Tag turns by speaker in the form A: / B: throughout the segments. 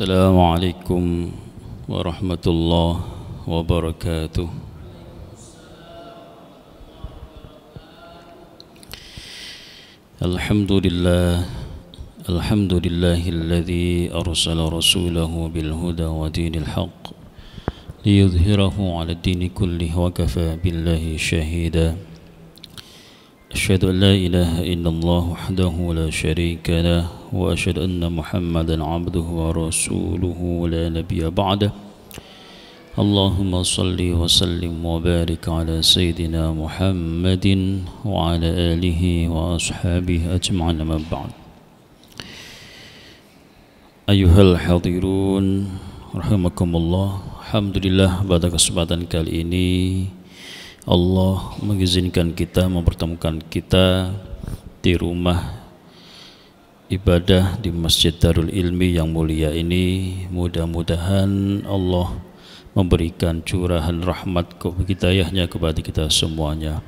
A: السلام عليكم ورحمة الله وبركاته الحمد لله الحمد لله الذي أرسل رسوله بالهدى ودين الحق ليظهره على الدين كله وكفى بالله شهيداً أشهد أن لا إله إلا الله وحده لا شريك له وأشهد أن محمدا عبده ورسوله لا نبي بعده اللهم صل وسلم وبارك على سيدنا محمد وعلى آله وأصحابه أجمعين ما بعد أيها الحاضرون رحمكم الله الحمد لله بعد kesempatan kali ini Allah mengizinkan kita mempertemukan kita di rumah ibadah di Masjid Darul Ilmi yang mulia ini mudah-mudahan Allah memberikan curahan rahmat hidayahnya kepada kita semuanya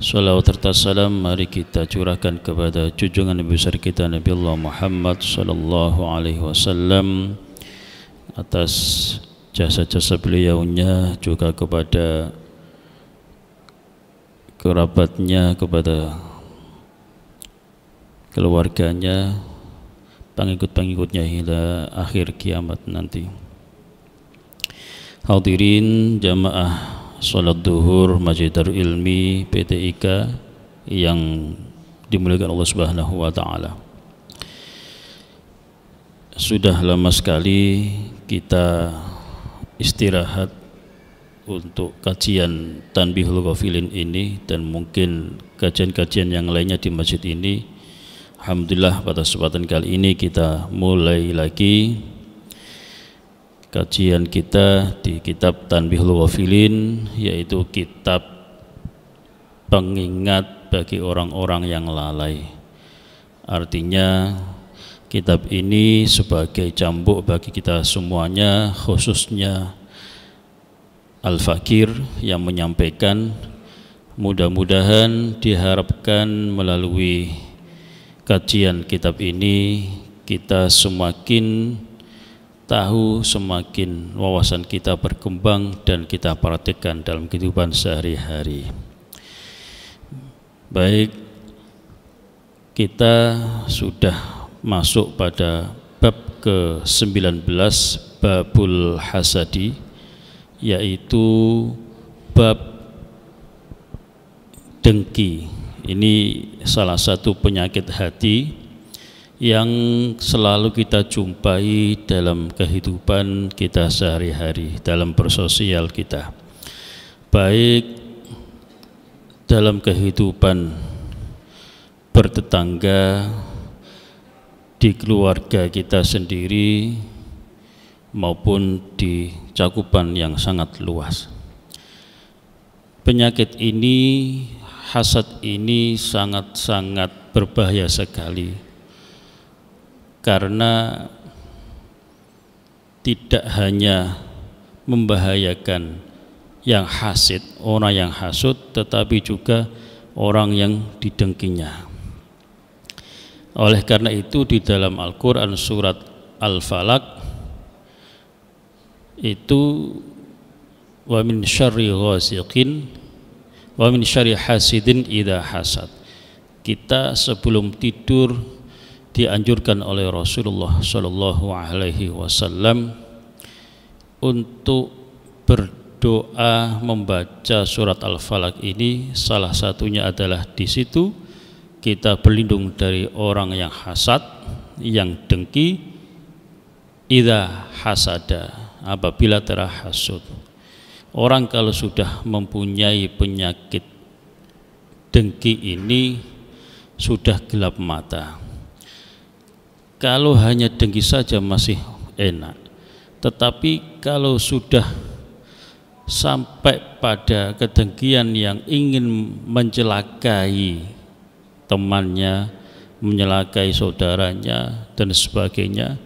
A: Salawat serta salam mari kita curahkan kepada junjungan Nabi besar kita Nabi Allah Muhammad sallallahu alaihi wasallam atas jasa-jasa beliaunya juga kepada kerabatnya, kepada keluarganya, pengikut-pengikutnya hingga akhir kiamat nanti. Hadirin jamaah sholat duhur Majelis Ilmi PTIK yang dimuliakan Allah Subhanahu wa taala. Sudah lama sekali kita istirahat untuk kajian Tanbihul Ghafilin ini dan mungkin kajian-kajian yang lainnya di masjid ini Alhamdulillah pada kesempatan kali ini kita mulai lagi kajian kita di kitab Tanbihul Ghafilin yaitu kitab pengingat bagi orang-orang yang lalai artinya kitab ini sebagai cambuk bagi kita semuanya khususnya Al-Fakir yang menyampaikan mudah-mudahan diharapkan melalui kajian kitab ini kita semakin tahu semakin wawasan kita berkembang dan kita perhatikan dalam kehidupan sehari-hari. Baik, kita sudah masuk pada bab ke-19 Babul Hasadi yaitu bab dengki. Ini salah satu penyakit hati yang selalu kita jumpai dalam kehidupan kita sehari-hari, dalam bersosial kita. Baik dalam kehidupan bertetangga, di keluarga kita sendiri, maupun di cakupan yang sangat luas. Penyakit ini, hasad ini sangat-sangat berbahaya sekali karena tidak hanya membahayakan yang hasid, orang yang hasud, tetapi juga orang yang didengkinya. Oleh karena itu di dalam Al-Quran surat Al-Falaq itu wa min syarri ghasiqin wa min syarri hasidin idha hasad kita sebelum tidur dianjurkan oleh Rasulullah Shallallahu Alaihi Wasallam untuk berdoa membaca surat Al-Falaq ini salah satunya adalah di situ kita berlindung dari orang yang hasad yang dengki idha hasada apabila terhasut. Orang kalau sudah mempunyai penyakit dengki ini sudah gelap mata. Kalau hanya dengki saja masih enak. Tetapi kalau sudah sampai pada kedengkian yang ingin mencelakai temannya, menyelakai saudaranya dan sebagainya,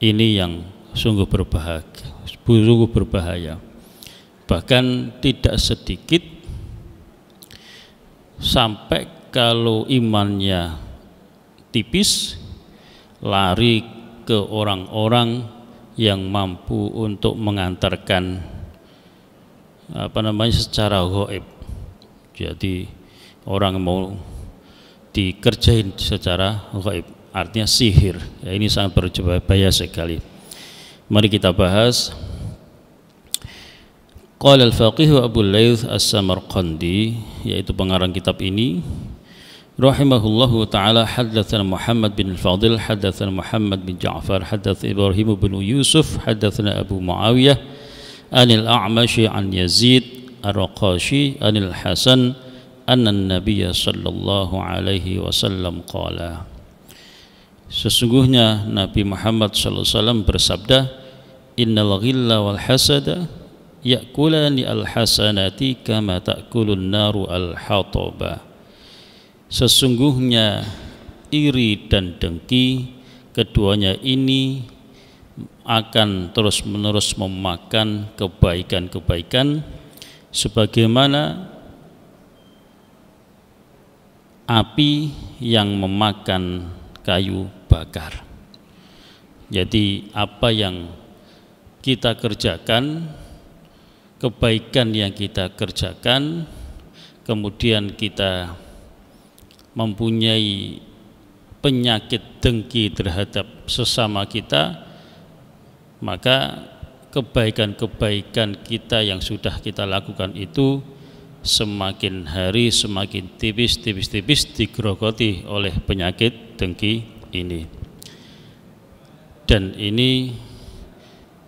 A: ini yang sungguh berbahagia sungguh berbahaya. Bahkan tidak sedikit sampai kalau imannya tipis lari ke orang-orang yang mampu untuk mengantarkan apa namanya secara goib jadi orang mau dikerjain secara goib artinya sihir ya, ini sangat berbahaya sekali Mari kita bahas Qala al-faqih Abu Laith As-Samarqandi yaitu pengarang kitab ini rahimahullahu taala haddatsan Muhammad bin Al-Fadil haddatsan Muhammad bin Ja'far haddats Ibrahim bin Yusuf haddatsana Abu Muawiyah anil A'mashi an Yazid Ar-Raqashi anil Hasan anna an-nabiy sallallahu alaihi wasallam qala Sesungguhnya Nabi Muhammad SAW bersabda, Innal ghilla wal hasada yakulani al hasanati kama ta'kulun naru al hataba Sesungguhnya iri dan dengki keduanya ini akan terus-menerus memakan kebaikan-kebaikan sebagaimana api yang memakan kayu Bakar. Jadi apa yang kita kerjakan, kebaikan yang kita kerjakan, kemudian kita mempunyai penyakit dengki terhadap sesama kita, maka kebaikan-kebaikan kita yang sudah kita lakukan itu semakin hari semakin tipis-tipis-tipis digerogoti oleh penyakit dengki ini. Dan ini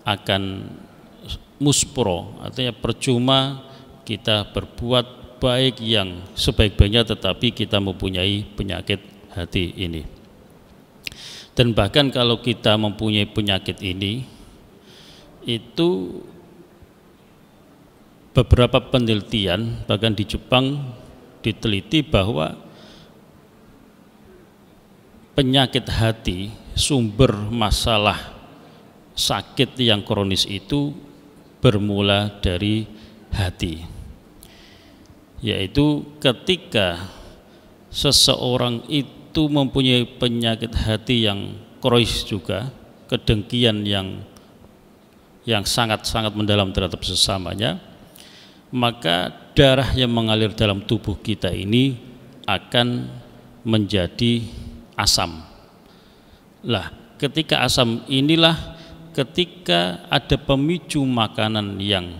A: akan muspro, artinya percuma kita berbuat baik yang sebaik-baiknya tetapi kita mempunyai penyakit hati ini. Dan bahkan kalau kita mempunyai penyakit ini, itu beberapa penelitian bahkan di Jepang diteliti bahwa penyakit hati, sumber masalah sakit yang kronis itu bermula dari hati. Yaitu ketika seseorang itu mempunyai penyakit hati yang kronis juga, kedengkian yang yang sangat-sangat mendalam terhadap sesamanya, maka darah yang mengalir dalam tubuh kita ini akan menjadi asam. Lah, ketika asam inilah ketika ada pemicu makanan yang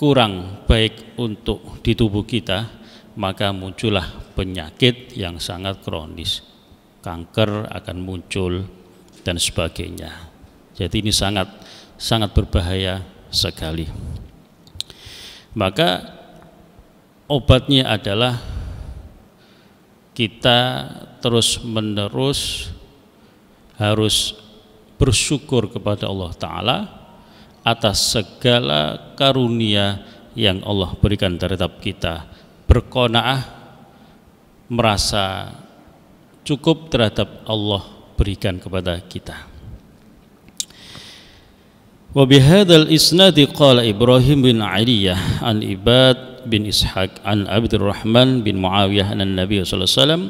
A: kurang baik untuk di tubuh kita, maka muncullah penyakit yang sangat kronis. Kanker akan muncul dan sebagainya. Jadi ini sangat sangat berbahaya sekali. Maka obatnya adalah kita terus menerus harus bersyukur kepada Allah Ta'ala atas segala karunia yang Allah berikan terhadap kita berkonaah merasa cukup terhadap Allah berikan kepada kita wa bihadzal isnadi qala Ibrahim bin Aliyah an Ibad bin Ishaq an Abdurrahman bin Muawiyah an Nabi sallallahu alaihi wasallam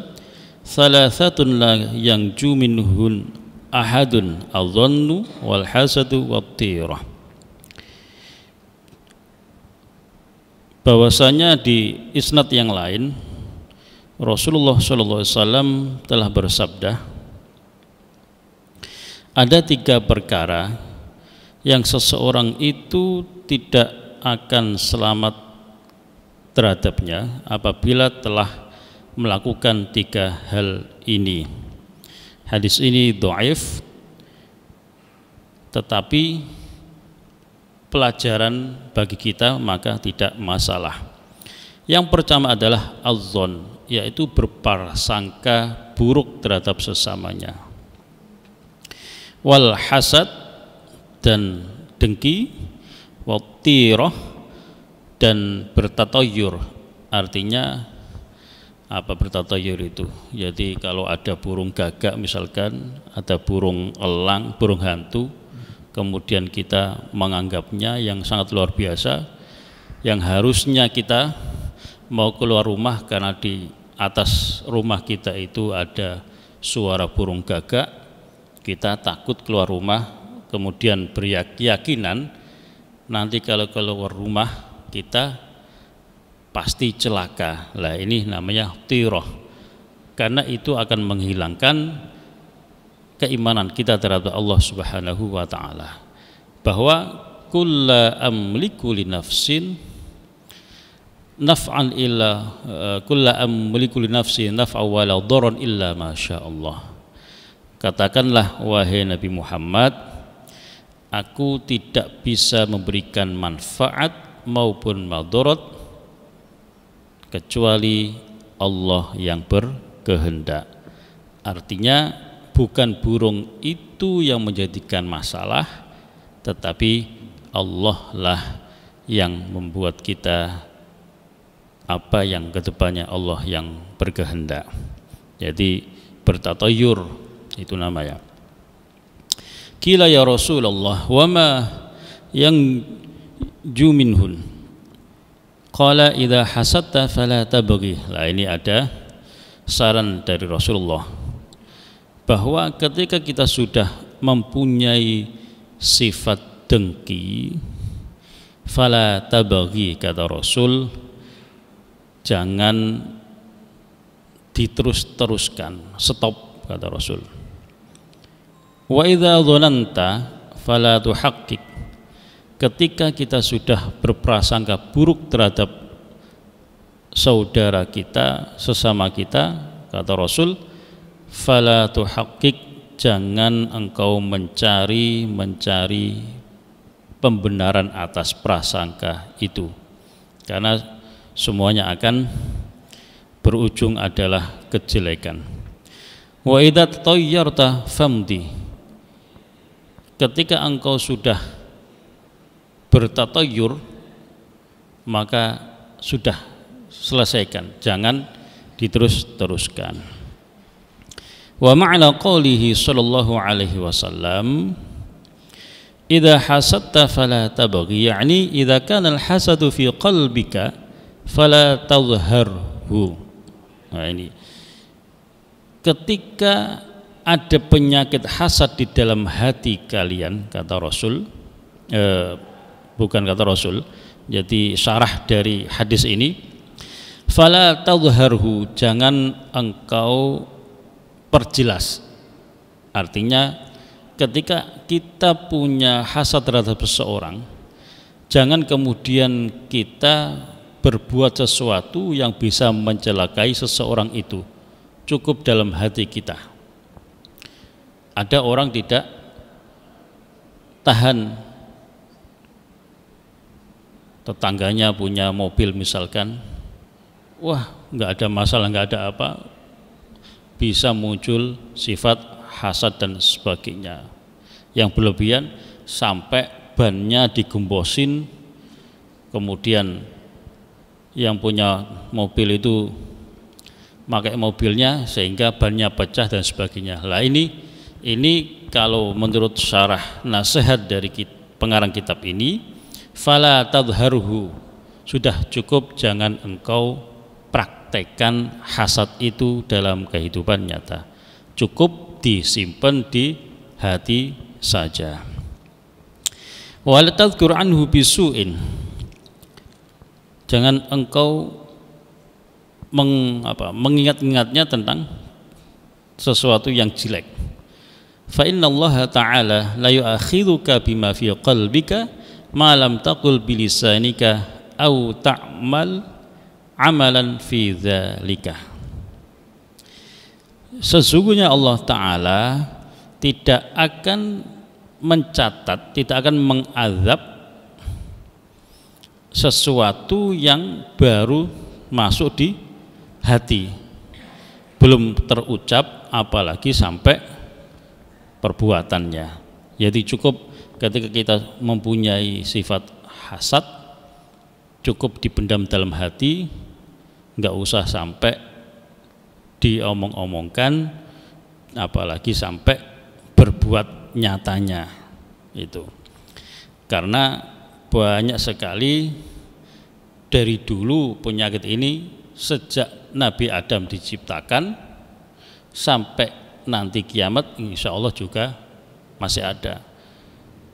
A: salasatun la yang juminhun ahadun adhannu wal hasadu bahwasanya di isnad yang lain Rasulullah SAW telah bersabda ada tiga perkara yang seseorang itu tidak akan selamat terhadapnya apabila telah melakukan tiga hal ini. Hadis ini doaif, tetapi pelajaran bagi kita maka tidak masalah. Yang pertama adalah azon, yaitu berprasangka buruk terhadap sesamanya. Wal hasad dan dengki, wal tiroh dan bertatoyur, artinya apa bertatayur itu. Jadi kalau ada burung gagak misalkan, ada burung elang, burung hantu, kemudian kita menganggapnya yang sangat luar biasa, yang harusnya kita mau keluar rumah karena di atas rumah kita itu ada suara burung gagak, kita takut keluar rumah, kemudian beryakinan nanti kalau keluar rumah kita pasti celaka. Lah ini namanya tiroh. Karena itu akan menghilangkan keimanan kita terhadap Allah Subhanahu wa taala. Bahwa kulla amliku li nafsin naf'an illa uh, kulla amliku li nafsin naf'a wa la dharan illa ma Allah. Katakanlah wahai Nabi Muhammad aku tidak bisa memberikan manfaat maupun madarat kecuali Allah yang berkehendak. Artinya bukan burung itu yang menjadikan masalah, tetapi Allah lah yang membuat kita apa yang kedepannya Allah yang berkehendak. Jadi bertatayur itu namanya. Kila ya Rasulullah, wama yang juminhun Qala idza hasadta fala tabghi. Lah ini ada saran dari Rasulullah bahwa ketika kita sudah mempunyai sifat dengki fala tabghi kata Rasul jangan diterus-teruskan stop kata Rasul wa idza dhalanta fala tuhaqqiq ketika kita sudah berprasangka buruk terhadap saudara kita, sesama kita, kata Rasul, fala tuhaqqiq jangan engkau mencari mencari pembenaran atas prasangka itu. Karena semuanya akan berujung adalah kejelekan. Wa idza tayyarta famdi. Ketika engkau sudah bertatayur maka sudah selesaikan jangan diterus-teruskan wa ma'ala qawlihi sallallahu alaihi wasallam idha hasadta fala tabaghi yani idha kanal hasadu fi qalbika fala tadhharhu nah ini ketika ada penyakit hasad di dalam hati kalian kata Rasul eh, bukan kata Rasul jadi syarah dari hadis ini fala tadharhu jangan engkau perjelas artinya ketika kita punya hasad terhadap seseorang jangan kemudian kita berbuat sesuatu yang bisa mencelakai seseorang itu cukup dalam hati kita ada orang tidak tahan tetangganya punya mobil misalkan, wah nggak ada masalah, nggak ada apa, bisa muncul sifat hasad dan sebagainya. Yang berlebihan sampai bannya digembosin, kemudian yang punya mobil itu pakai mobilnya sehingga bannya pecah dan sebagainya. Lah ini ini kalau menurut syarah nasihat dari pengarang kitab ini fala tadharuhu sudah cukup jangan engkau praktekkan hasad itu dalam kehidupan nyata cukup disimpan di hati saja wala anhu bisuin jangan engkau meng, apa, mengingat-ingatnya tentang sesuatu yang jelek fa inna Allah ta'ala la yu'akhiduka bima fi qalbika malam takul bilisanika au ta'mal amalan fi dzalika sesungguhnya Allah taala tidak akan mencatat tidak akan mengazab sesuatu yang baru masuk di hati belum terucap apalagi sampai perbuatannya jadi cukup ketika kita mempunyai sifat hasad cukup dipendam dalam hati nggak usah sampai diomong-omongkan apalagi sampai berbuat nyatanya itu karena banyak sekali dari dulu penyakit ini sejak Nabi Adam diciptakan sampai nanti kiamat insya Allah juga masih ada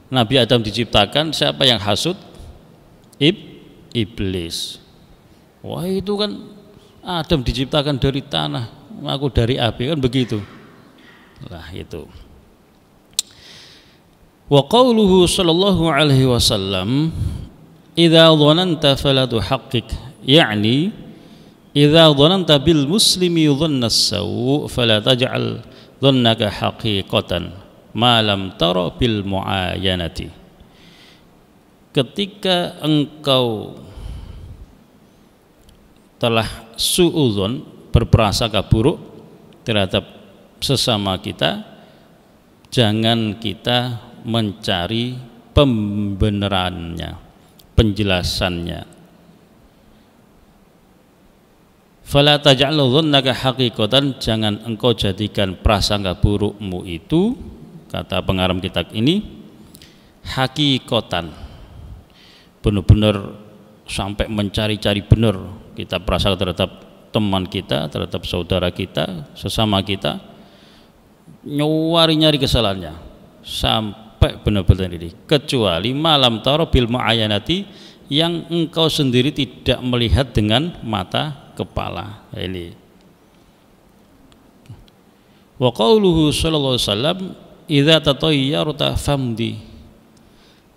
A: Nabi Adam diciptakan siapa yang hasut? Ib, iblis. Wah itu kan Adam diciptakan dari tanah, aku dari api kan begitu. Lah itu. Wa qauluhu sallallahu alaihi wasallam idza dhananta fala tuhaqqiq yani idza dhananta bil muslimi dhanna as-sau fala taj'al dhannaka haqiqatan malam taro bil muayyanati ketika engkau telah suudzon berprasangka buruk terhadap sesama kita jangan kita mencari pembenarannya penjelasannya fala taj'al dhannaka haqiqatan jangan engkau jadikan prasangka burukmu itu kata pengarang kitab ini hakikotan benar-benar sampai mencari-cari benar kita berasal terhadap teman kita terhadap saudara kita sesama kita nyuari nyari kesalahannya sampai benar-benar ini kecuali malam taro bil ma'ayanati yang engkau sendiri tidak melihat dengan mata kepala ini wa qauluhu sallallahu alaihi wasallam idza tatayyarta famdi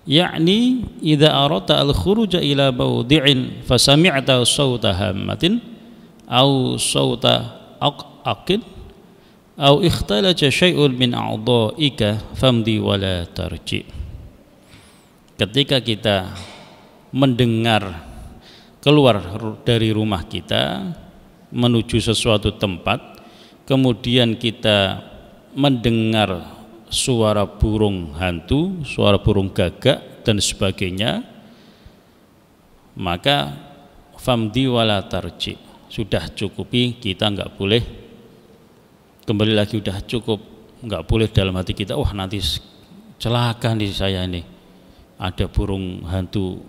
A: yakni idza arata al khuruja ila bawdi'in sami'ta sawta hammatin aw sawta aqaqin aw ikhtalaja syai'un min a'dha'ika famdi la tarji ketika kita mendengar keluar dari rumah kita menuju sesuatu tempat kemudian kita mendengar suara burung hantu, suara burung gagak dan sebagainya maka famdi wala tarji sudah cukupi kita nggak boleh kembali lagi sudah cukup nggak boleh dalam hati kita wah nanti celaka nih saya ini ada burung hantu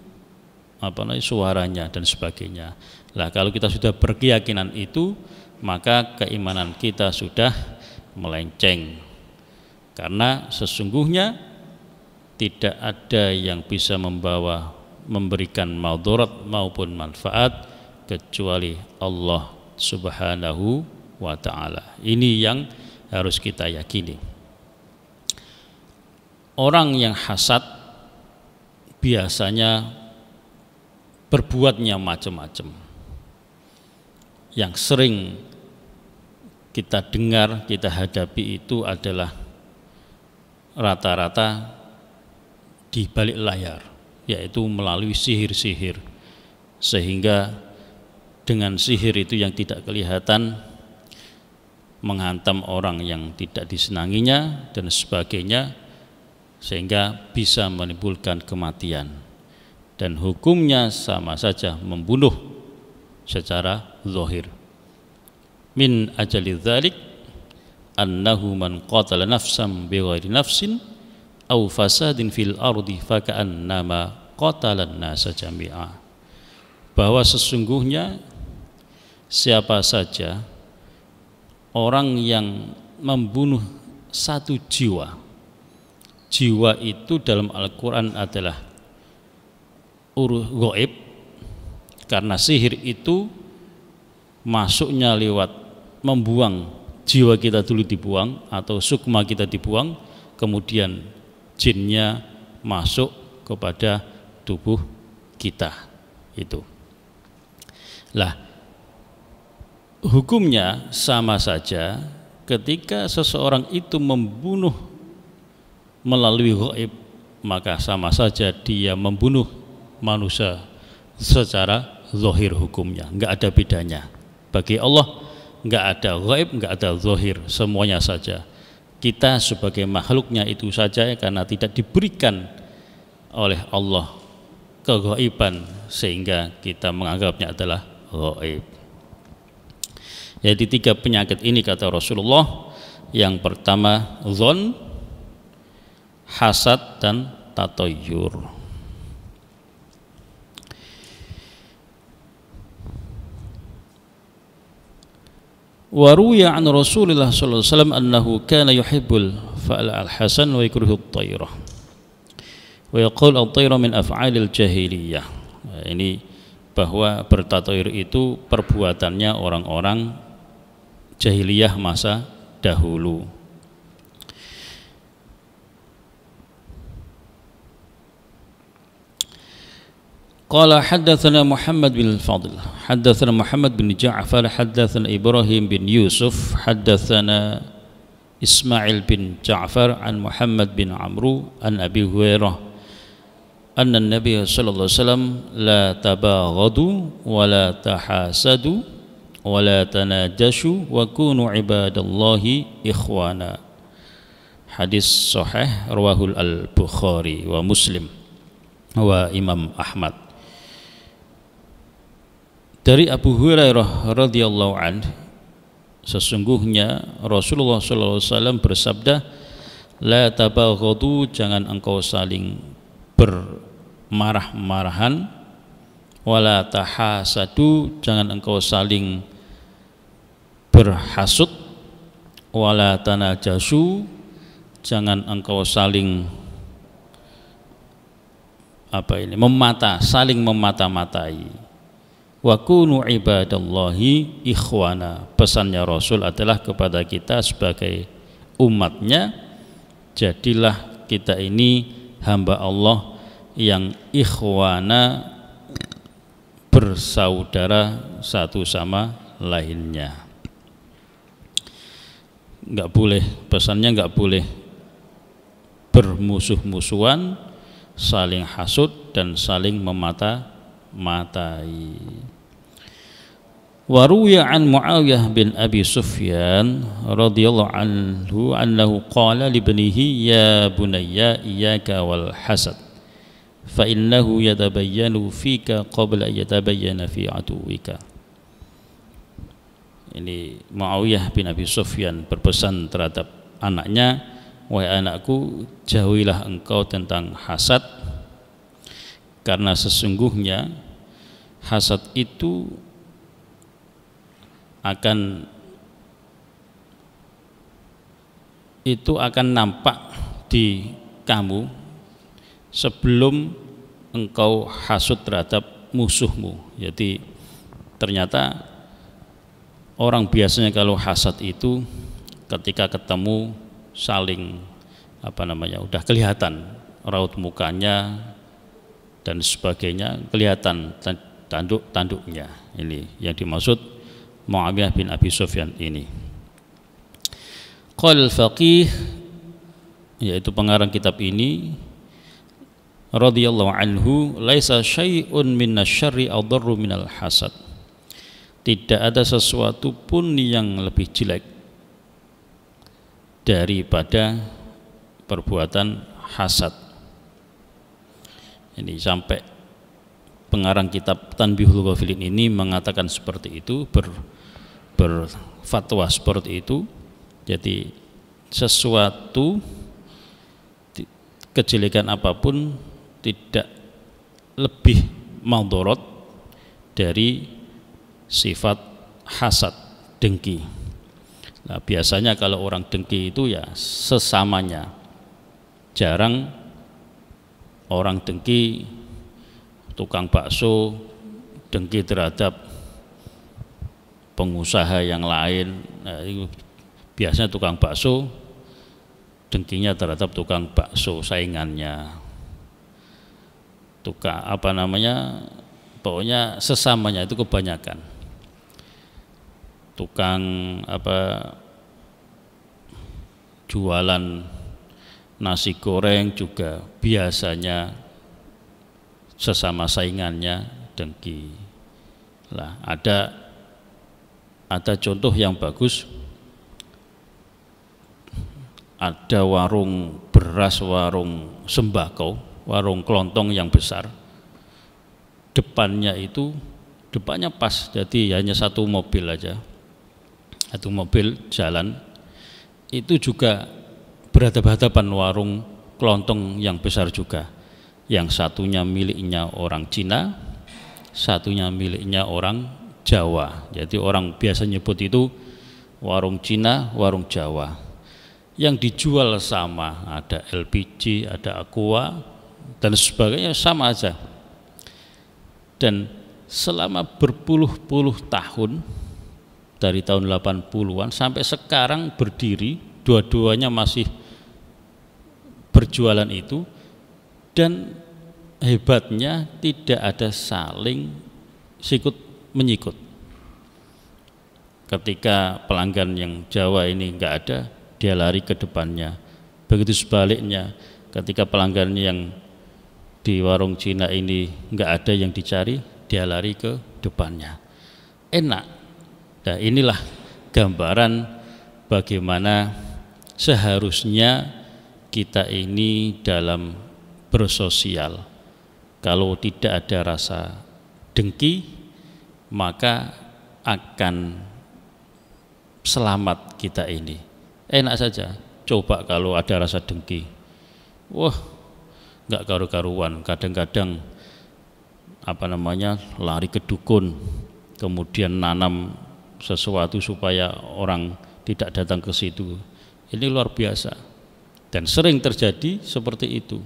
A: apa namanya suaranya dan sebagainya lah kalau kita sudah berkeyakinan itu maka keimanan kita sudah melenceng karena sesungguhnya tidak ada yang bisa membawa memberikan maudorat maupun manfaat kecuali Allah Subhanahu wa taala. Ini yang harus kita yakini. Orang yang hasad biasanya berbuatnya macam-macam. Yang sering kita dengar, kita hadapi itu adalah rata-rata di balik layar, yaitu melalui sihir-sihir. Sehingga dengan sihir itu yang tidak kelihatan menghantam orang yang tidak disenanginya dan sebagainya sehingga bisa menimbulkan kematian dan hukumnya sama saja membunuh secara zahir min ajali dzalik annahu man qatala nafsan bighairi nafsin au fasadin fil ardi faka'annama qatala nasa jami'a bahwa sesungguhnya siapa saja orang yang membunuh satu jiwa jiwa itu dalam Al-Quran adalah uruh goib karena sihir itu masuknya lewat membuang jiwa kita dulu dibuang atau sukma kita dibuang, kemudian jinnya masuk kepada tubuh kita. Itu. Lah, hukumnya sama saja ketika seseorang itu membunuh melalui gaib, maka sama saja dia membunuh manusia secara zahir hukumnya, nggak ada bedanya. Bagi Allah, nggak ada gaib, nggak ada zohir semuanya saja. Kita sebagai makhluknya itu saja ya, karena tidak diberikan oleh Allah kegaiban sehingga kita menganggapnya adalah gaib. Jadi tiga penyakit ini kata Rasulullah yang pertama zon, hasad dan tatoyur. وروي عن رسول الله صلى الله عليه وسلم أنه كان يحب الفأل الحسن ويكره الطيرة ويقول الطيرة من أفعال الجاهلية nah, ini bahwa bertatoir itu perbuatannya orang-orang jahiliyah masa dahulu قال حدثنا محمد بن الفضل حدثنا محمد بن جعفر حدثنا إبراهيم بن يوسف حدثنا إسماعيل بن جعفر عن محمد بن عمرو عن أبي هريرة أن النبي صلى الله عليه وسلم لا تباغضوا ولا تحاسدوا ولا تناجشوا وكونوا عباد الله إخوانا حديث صحيح رواه البخاري ومسلم وإمام أحمد dari Abu Hurairah radhiyallahu an sesungguhnya Rasulullah sallallahu alaihi wasallam bersabda la tabaghadu jangan engkau saling bermarah-marahan wala tahasadu jangan engkau saling berhasut wala tanajasu jangan engkau saling apa ini memata saling memata-matai wa kunu ibadallahi ikhwana pesannya Rasul adalah kepada kita sebagai umatnya jadilah kita ini hamba Allah yang ikhwana bersaudara satu sama lainnya Enggak boleh pesannya enggak boleh bermusuh-musuhan saling hasut dan saling memata matai وروي عن معاوية بن أبي سفيان رضي الله عنه أنه قال لابنه يا بني إياك والحسد فإنه يتبين فيك قبل أن يتبين في عدوك ini Muawiyah bin Abi Sufyan berpesan terhadap anaknya wahai anakku jauhilah engkau tentang hasad karena sesungguhnya hasad itu akan itu akan nampak di kamu sebelum engkau hasut terhadap musuhmu. Jadi ternyata orang biasanya kalau hasad itu ketika ketemu saling apa namanya udah kelihatan raut mukanya dan sebagainya kelihatan tanduk tanduknya ini yang dimaksud Muawiyah bin Abi Sufyan ini. Qal faqih yaitu pengarang kitab ini radhiyallahu anhu laisa syai'un minasyarri adarru minal hasad. Tidak ada sesuatu pun yang lebih jelek daripada perbuatan hasad. Ini sampai pengarang kitab Tanbihul Ghafilin ini mengatakan seperti itu ber, berfatwa seperti itu jadi sesuatu kejelekan apapun tidak lebih maldorot dari sifat hasad dengki nah, biasanya kalau orang dengki itu ya sesamanya jarang orang dengki tukang bakso dengki terhadap pengusaha yang lain nah, biasanya tukang bakso dengkinya terhadap tukang bakso saingannya tukang apa namanya pokoknya sesamanya itu kebanyakan tukang apa jualan nasi goreng juga biasanya sesama saingannya dengki lah ada ada contoh yang bagus, ada warung beras, warung sembako, warung kelontong yang besar. Depannya itu, depannya pas, jadi hanya satu mobil aja. Satu mobil jalan, itu juga berhadapan-hadapan warung kelontong yang besar juga. Yang satunya miliknya orang Cina, satunya miliknya orang Jawa. Jadi orang biasa nyebut itu warung Cina, warung Jawa. Yang dijual sama, ada LPG, ada Aqua dan sebagainya sama aja. Dan selama berpuluh-puluh tahun dari tahun 80-an sampai sekarang berdiri, dua-duanya masih berjualan itu dan hebatnya tidak ada saling sikut menyikut. Ketika pelanggan yang Jawa ini enggak ada, dia lari ke depannya. Begitu sebaliknya, ketika pelanggan yang di warung Cina ini enggak ada yang dicari, dia lari ke depannya. Enak. Nah inilah gambaran bagaimana seharusnya kita ini dalam bersosial. Kalau tidak ada rasa dengki, maka akan selamat kita ini. Enak saja. Coba kalau ada rasa dengki. Wah, nggak karu-karuan. Kadang-kadang apa namanya lari ke dukun, kemudian nanam sesuatu supaya orang tidak datang ke situ. Ini luar biasa. Dan sering terjadi seperti itu.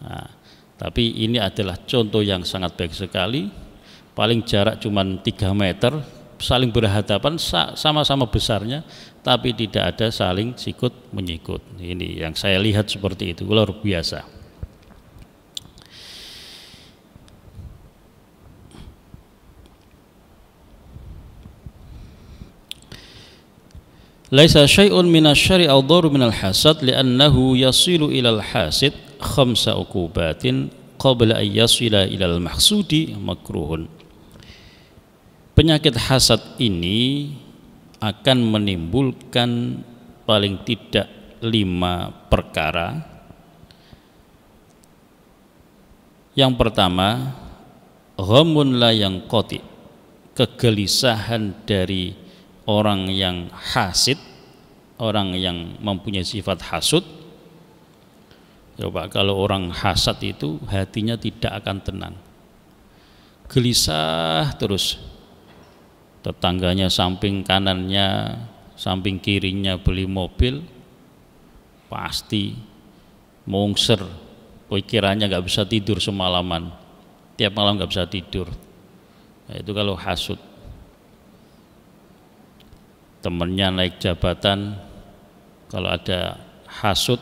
A: Nah, tapi ini adalah contoh yang sangat baik sekali paling jarak cuma 3 meter saling berhadapan sama-sama besarnya tapi tidak ada saling sikut menyikut ini yang saya lihat seperti itu luar biasa Laisa syai'un minasyari aw dharu minal hasad li'annahu yasilu ilal hasid khamsa uqubatin qabla an yasila ilal maksudi makruhun penyakit hasad ini akan menimbulkan paling tidak lima perkara. Yang pertama, ghamun yang koti, kegelisahan dari orang yang hasid, orang yang mempunyai sifat hasud. Coba kalau orang hasad itu hatinya tidak akan tenang. Gelisah terus, tetangganya samping kanannya samping kirinya beli mobil pasti mungser pikirannya nggak bisa tidur semalaman tiap malam nggak bisa tidur nah, itu kalau hasut temennya naik jabatan kalau ada hasut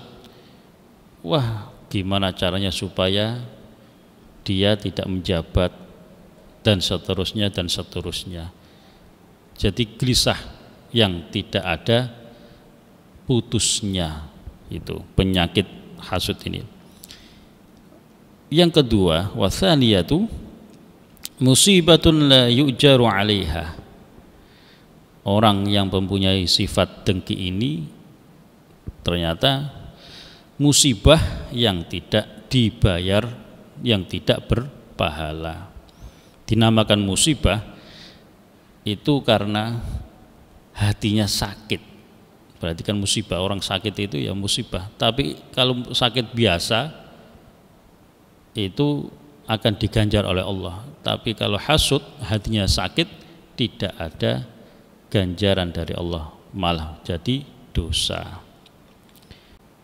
A: wah gimana caranya supaya dia tidak menjabat dan seterusnya dan seterusnya jadi gelisah yang tidak ada putusnya itu penyakit hasut ini. Yang kedua, wasaniyatu musibatun la yujaru 'alaiha. Orang yang mempunyai sifat dengki ini ternyata musibah yang tidak dibayar, yang tidak berpahala. Dinamakan musibah itu karena hatinya sakit. Berarti kan musibah orang sakit itu ya musibah. Tapi kalau sakit biasa itu akan diganjar oleh Allah. Tapi kalau hasud hatinya sakit tidak ada ganjaran dari Allah malah jadi dosa.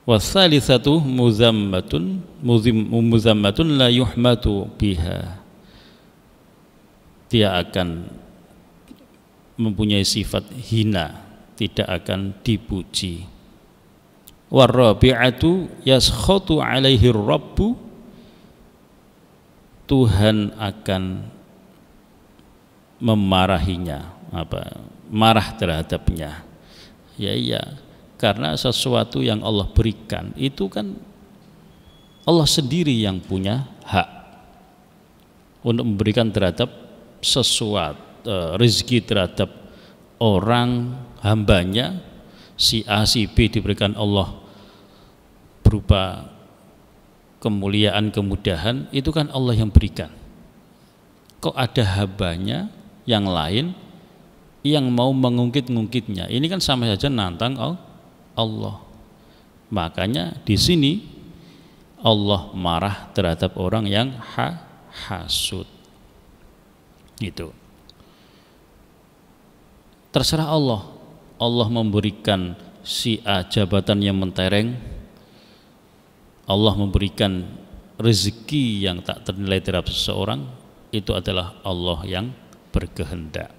A: Wasalisatu muzammatun muzammatun la yuhmatu biha. Dia akan mempunyai sifat hina tidak akan dipuji warabi'atu yaskhotu alaihi rabbu Tuhan akan memarahinya apa marah terhadapnya ya iya karena sesuatu yang Allah berikan itu kan Allah sendiri yang punya hak untuk memberikan terhadap sesuatu rizki eh, rezeki terhadap orang hambanya si A si B diberikan Allah berupa kemuliaan kemudahan itu kan Allah yang berikan kok ada hambanya yang lain yang mau mengungkit-ungkitnya ini kan sama saja nantang Allah makanya di sini Allah marah terhadap orang yang ha hasud itu terserah Allah Allah memberikan si A jabatan yang mentereng Allah memberikan rezeki yang tak ternilai terhadap seseorang itu adalah Allah yang berkehendak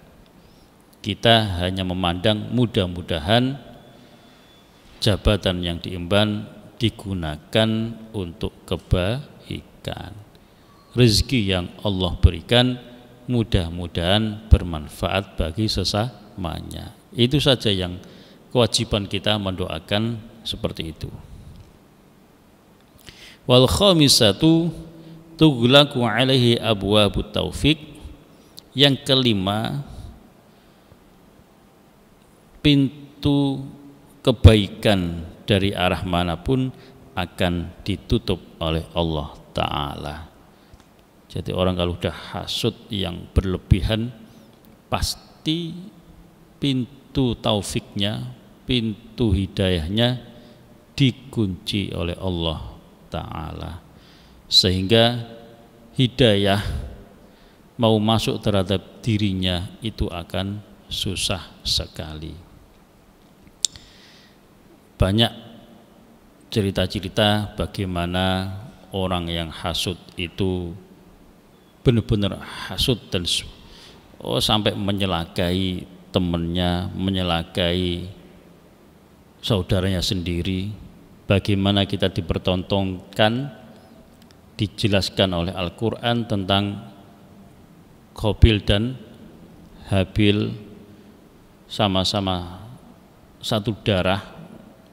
A: kita hanya memandang mudah-mudahan jabatan yang diemban digunakan untuk kebaikan rezeki yang Allah berikan mudah-mudahan bermanfaat bagi sesama agamanya. Itu saja yang kewajiban kita mendoakan seperti itu. Wal khamisatu tughlaqu alaihi abu taufik. Yang kelima pintu kebaikan dari arah manapun akan ditutup oleh Allah taala. Jadi orang kalau sudah hasut yang berlebihan pasti pintu taufiknya, pintu hidayahnya dikunci oleh Allah Ta'ala. Sehingga hidayah mau masuk terhadap dirinya itu akan susah sekali. Banyak cerita-cerita bagaimana orang yang hasut itu benar-benar hasut dan oh sampai menyelakai temannya, menyelakai saudaranya sendiri. Bagaimana kita dipertontonkan, dijelaskan oleh Al-Quran tentang Qabil dan Habil sama-sama satu darah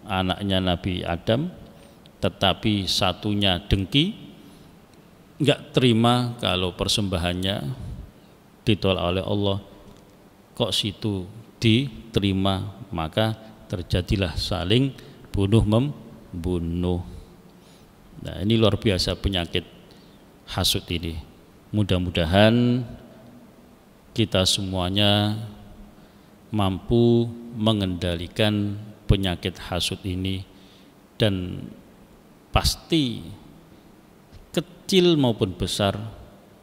A: anaknya Nabi Adam tetapi satunya dengki nggak terima kalau persembahannya ditolak oleh Allah kok situ diterima maka terjadilah saling bunuh membunuh nah ini luar biasa penyakit hasut ini mudah-mudahan kita semuanya mampu mengendalikan penyakit hasut ini dan pasti kecil maupun besar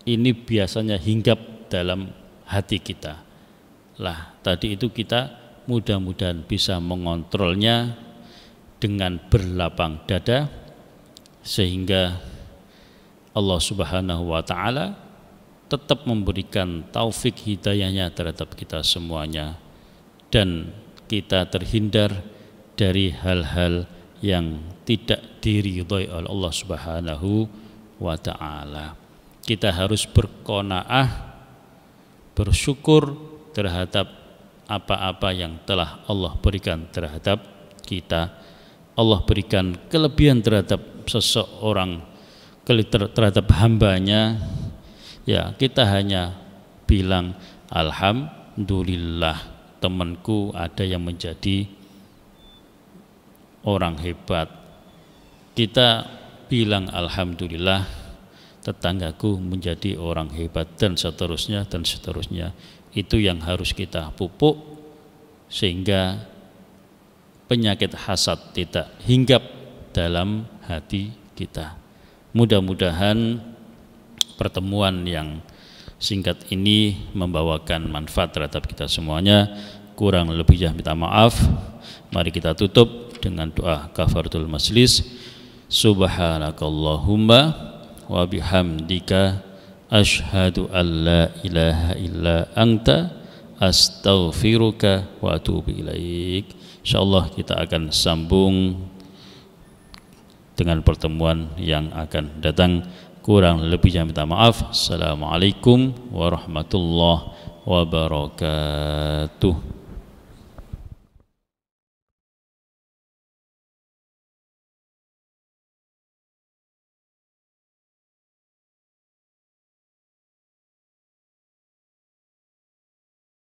A: ini biasanya hinggap dalam hati kita lah tadi itu kita mudah-mudahan bisa mengontrolnya dengan berlapang dada sehingga Allah Subhanahu wa taala tetap memberikan taufik hidayahnya terhadap kita semuanya dan kita terhindar dari hal-hal yang tidak diridhoi oleh Allah Subhanahu wa taala. Kita harus berkonaah bersyukur terhadap apa-apa yang telah Allah berikan terhadap kita. Allah berikan kelebihan terhadap seseorang, terhadap hambanya. Ya, kita hanya bilang Alhamdulillah temanku ada yang menjadi orang hebat. Kita bilang Alhamdulillah tetanggaku menjadi orang hebat dan seterusnya dan seterusnya itu yang harus kita pupuk sehingga penyakit hasad tidak hinggap dalam hati kita. Mudah-mudahan pertemuan yang singkat ini membawakan manfaat terhadap kita semuanya. Kurang lebihnya minta maaf. Mari kita tutup dengan doa kafaratul maslis. Subhanakallahumma wa bihamdika Ashhadu an la ilaha illa anta astaghfiruka wa atubu ilaik. Insyaallah kita akan sambung dengan pertemuan yang akan datang. Kurang lebihnya minta maaf. Assalamualaikum warahmatullahi wabarakatuh.